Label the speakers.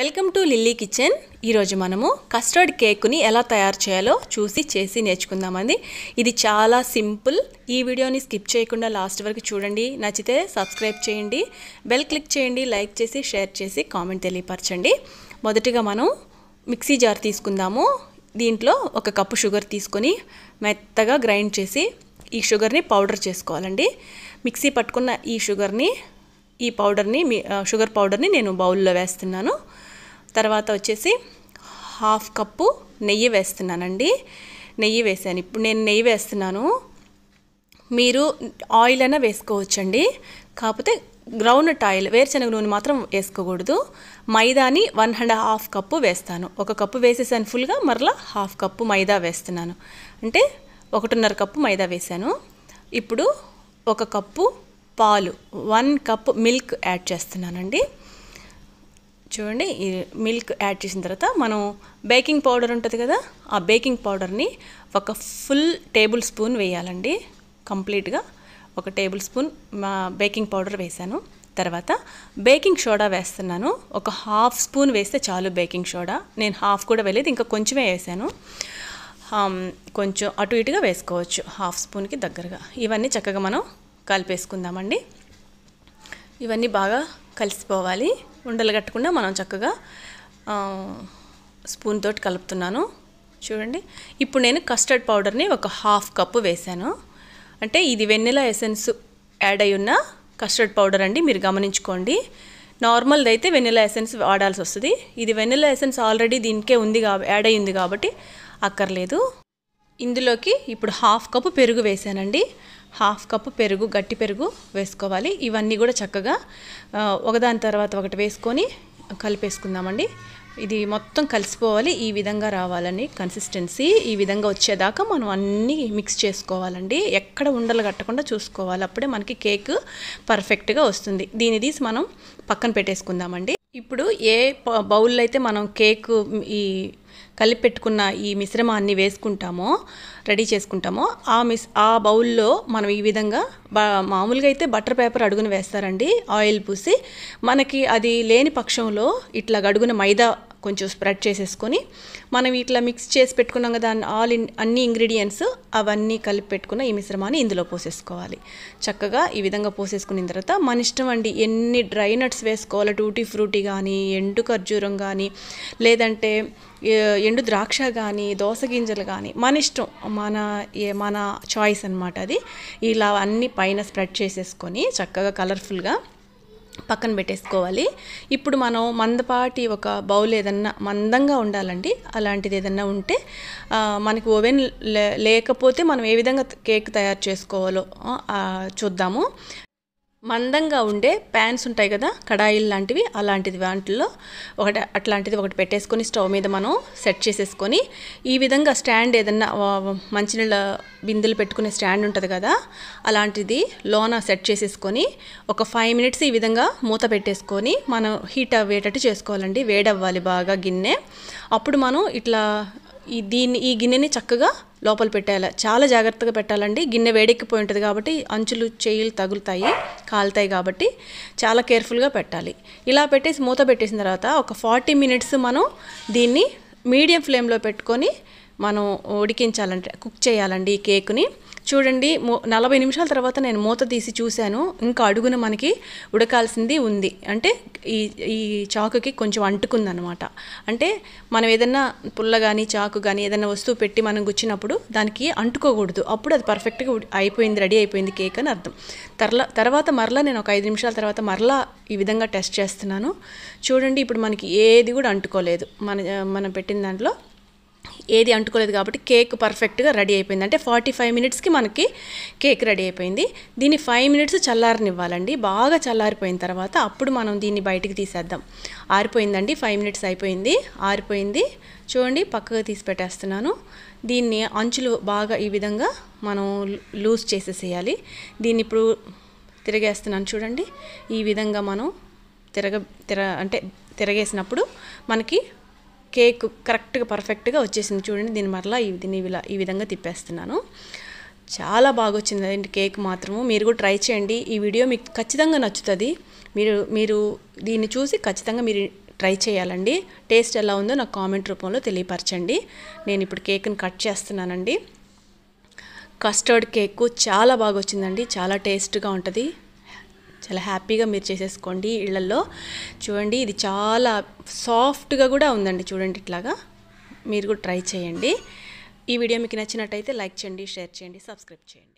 Speaker 1: welcome to lily kitchen ఈరోజు మనము custard కేక్ని ఎలా తయారు చేయాలో చూసి చేసి నేర్చుకుందామండి ఇది చాలా సింపుల్ ఈ వీడియోని స్కిప్ చేయకుండా లాస్ట్ వరకు చూడండి నచ్చితే సబ్స్క్రైబ్ చేయండి బెల్ క్లిక్ చేయండి లైక్ చేసి షేర్ చేసి కామెంట్ తెలియపరచండి మొదటిగా మనం మిక్సీ జార్ తీసుకుందాము దీంట్లో ఒక కప్పు షుగర్ తీసుకొని మెత్తగా గ్రైండ్ చేసి ఈ షుగర్ని పౌడర్ చేసుకోవాలండి మిక్సీ పట్టుకున్న ఈ షుగర్ని ఈ పౌడర్ని మీ షుగర్ పౌడర్ని నేను బౌల్లో వేస్తున్నాను తర్వాత వచ్చేసి హాఫ్ కప్పు నెయ్యి వేస్తున్నానండి నెయ్యి వేసాను ఇప్పుడు నేను నెయ్యి వేస్తున్నాను మీరు ఆయిల్ అయినా వేసుకోవచ్చండి కాకపోతే గ్రౌండ్ ఆయిల్ వేరుశనగ నూనె మాత్రం వేసుకోకూడదు మైదాని వన్ అండ్ హాఫ్ కప్పు వేస్తాను ఒక కప్పు వేసేసాను ఫుల్గా మరలా హాఫ్ కప్పు మైదా వేస్తున్నాను అంటే ఒకటిన్నర కప్పు మైదా వేశాను ఇప్పుడు ఒక కప్పు పాలు వన్ కప్ మిల్క్ యాడ్ చేస్తున్నానండి చూడండి ఈ మిల్క్ యాడ్ చేసిన తర్వాత మనం బేకింగ్ పౌడర్ ఉంటుంది కదా ఆ బేకింగ్ పౌడర్ని ఒక ఫుల్ టేబుల్ స్పూన్ వేయాలండి కంప్లీట్గా ఒక టేబుల్ స్పూన్ మా బేకింగ్ పౌడర్ వేశాను తర్వాత బేకింగ్ సోడా వేస్తున్నాను ఒక హాఫ్ స్పూన్ వేస్తే చాలు బేకింగ్ సోడా నేను హాఫ్ కూడా వెళ్ళేది ఇంకా కొంచెమే వేసాను కొంచెం అటు ఇటుగా వేసుకోవచ్చు హాఫ్ స్పూన్కి దగ్గరగా ఇవన్నీ చక్కగా మనం కలిపేసుకుందామండి ఇవన్నీ బాగా కలిసిపోవాలి ఉండలు కట్టకుండా మనం చక్కగా స్పూన్ తోటి కలుపుతున్నాను చూడండి ఇప్పుడు నేను కస్టర్డ్ పౌడర్ని ఒక హాఫ్ కప్పు వేశాను అంటే ఇది వెన్నెల ఎసెన్స్ యాడ్ అయి ఉన్న కస్టర్డ్ పౌడర్ అండి మీరు గమనించుకోండి నార్మల్ది అయితే వెన్నెల ఎసెన్స్ వాడాల్సి వస్తుంది ఇది వెన్నెల ఎసెన్స్ ఆల్రెడీ దీనికే ఉంది కాబట్టి యాడ్ అయ్యింది కాబట్టి అక్కర్లేదు ఇందులోకి ఇప్పుడు హాఫ్ కప్పు పెరుగు వేశానండి హాఫ్ కప్పు పెరుగు గట్టి పెరుగు వేసుకోవాలి ఇవన్నీ కూడా చక్కగా ఒకదాని తర్వాత ఒకటి వేసుకొని కలిపేసుకుందామండి ఇది మొత్తం కలిసిపోవాలి ఈ విధంగా రావాలని కన్సిస్టెన్సీ ఈ విధంగా వచ్చేదాకా మనం అన్నీ మిక్స్ చేసుకోవాలండి ఎక్కడ ఉండలు కట్టకుండా చూసుకోవాలి అప్పుడే మనకి కేక్ పర్ఫెక్ట్గా వస్తుంది దీని తీసి మనం పక్కన పెట్టేసుకుందామండి ఇప్పుడు ఏ బౌల్లో అయితే మనం కేక్ ఈ కలిపి పెట్టుకున్న ఈ మిశ్రమాన్ని వేసుకుంటామో రెడీ చేసుకుంటామో ఆ మిస్ ఆ బౌల్లో మనం ఈ విధంగా మామూలుగా అయితే బటర్ పేపర్ అడుగున వేస్తారండి ఆయిల్ పూసి మనకి అది లేని పక్షంలో ఇట్లా అడుగున మైదా కొంచెం స్ప్రెడ్ చేసేసుకొని మనం ఇట్లా మిక్స్ చేసి పెట్టుకున్నాం కదా ఆల్ ఇన్ అన్ని ఇంగ్రీడియంట్స్ అవన్నీ కలిపి పెట్టుకున్న ఈ మిశ్రమాన్ని ఇందులో పోసేసుకోవాలి చక్కగా ఈ విధంగా పోసేసుకున్న తర్వాత మన ఇష్టం అండి ఎన్ని డ్రై నట్స్ వేసుకోవాలి టూటీ ఫ్రూటీ కానీ ఎండు ఖర్జూరం కానీ లేదంటే ఎండు ద్రాక్ష కానీ దోస గింజలు కానీ మన ఇష్టం మన మన చాయిస్ అనమాట అది ఇలా అన్నీ పైన స్ప్రెడ్ చేసేసుకొని చక్కగా కలర్ఫుల్గా పక్కన పెట్టేసుకోవాలి ఇప్పుడు మనం మందపాటి ఒక బౌల్ ఏదన్నా మందంగా ఉండాలండి అలాంటిది ఏదన్నా ఉంటే మనకి ఓవెన్ లేకపోతే మనం ఏ విధంగా కేక్ తయారు చేసుకోవాలో చూద్దాము మందంగా ఉండే ప్యాన్స్ ఉంటాయి కదా కడాయిలు లాంటివి అలాంటిది వాటిల్లో ఒకటి అట్లాంటిది ఒకటి పెట్టేసుకొని స్టవ్ మీద మనం సెట్ చేసేసుకొని ఈ విధంగా స్టాండ్ ఏదన్నా మంచినీళ్ళ బిందులు పెట్టుకునే స్టాండ్ ఉంటుంది కదా అలాంటిది లోన సెట్ చేసేసుకొని ఒక ఫైవ్ మినిట్స్ ఈ విధంగా మూత పెట్టేసుకొని మనం హీట్ అవ్వేటట్టు చేసుకోవాలండి వేడవ్వాలి బాగా గిన్నె అప్పుడు మనం ఇట్లా ఈ దీన్ని ఈ గిన్నెని చక్కగా లోపల పెట్టాలి చాలా జాగ్రత్తగా పెట్టాలండి గిన్నె వేడెక్కిపోయి ఉంటుంది కాబట్టి అంచులు చేయిలు తగులుతాయి కాలుతాయి కాబట్టి చాలా కేర్ఫుల్గా పెట్టాలి ఇలా పెట్టేసి మూత పెట్టేసిన తర్వాత ఒక ఫార్టీ మినిట్స్ మనం దీన్ని మీడియం ఫ్లేమ్లో పెట్టుకొని మనం ఉడికించాలంటే కుక్ చేయాలండి ఈ కేక్ని చూడండి నలభై నిమిషాల తర్వాత నేను మూత తీసి చూశాను ఇంకా అడుగున మనకి ఉడకాల్సింది ఉంది అంటే ఈ ఈ చాకుకి కొంచెం అంటుకుందనమాట అంటే మనం ఏదైనా పుల్ల కానీ చాకు కానీ ఏదైనా వస్తువు పెట్టి మనం గుచ్చినప్పుడు దానికి అంటుకోకూడదు అప్పుడు అది పర్ఫెక్ట్గా అయిపోయింది రెడీ అయిపోయింది కేక్ అని అర్థం తర్లా తర్వాత మరలా నేను ఒక ఐదు నిమిషాల తర్వాత మరలా ఈ విధంగా టెస్ట్ చేస్తున్నాను చూడండి ఇప్పుడు మనకి ఏది కూడా అంటుకోలేదు మన మనం పెట్టిన దాంట్లో ఏది అంటుకోలేదు కాబట్టి కేక్ పర్ఫెక్ట్గా రెడీ అయిపోయింది అంటే ఫార్టీ ఫైవ్ మినిట్స్కి మనకి కేక్ రెడీ అయిపోయింది దీన్ని ఫైవ్ మినిట్స్ చల్లారనివ్వాలండి బాగా చల్లారిపోయిన తర్వాత అప్పుడు మనం దీన్ని బయటికి తీసేద్దాం ఆరిపోయిందండి ఫైవ్ మినిట్స్ అయిపోయింది ఆరిపోయింది చూడండి పక్కగా తీసి పెట్టేస్తున్నాను దీన్ని అంచులు బాగా ఈ విధంగా మనం లూజ్ చేసేసేయాలి దీన్ని ఇప్పుడు తిరగేస్తున్నాను చూడండి ఈ విధంగా మనం తిరగ తిర అంటే తిరగేసినప్పుడు మనకి కేక్ కరెక్ట్గా పర్ఫెక్ట్గా వచ్చేసింది చూడండి దీని మరలా దీన్ని ఇలా ఈ విధంగా తిప్పేస్తున్నాను చాలా బాగా వచ్చింది కేక్ మాత్రము మీరు కూడా ట్రై చేయండి ఈ వీడియో మీకు ఖచ్చితంగా నచ్చుతుంది మీరు మీరు దీన్ని చూసి ఖచ్చితంగా మీరు ట్రై చేయాలండి టేస్ట్ ఎలా ఉందో నాకు కామెంట్ రూపంలో తెలియపరచండి నేను ఇప్పుడు కేక్ని కట్ చేస్తున్నానండి కస్టర్డ్ కేక్ చాలా బాగా వచ్చిందండి చాలా టేస్ట్గా ఉంటుంది చాలా హ్యాపీగా మీరు చేసేసుకోండి ఇళ్లలో చూడండి ఇది చాలా సాఫ్ట్గా కూడా ఉందండి చూడండి ఇట్లాగా మీరు కూడా ట్రై చేయండి ఈ వీడియో మీకు నచ్చినట్టయితే లైక్ చేయండి షేర్ చేయండి సబ్స్క్రైబ్ చేయండి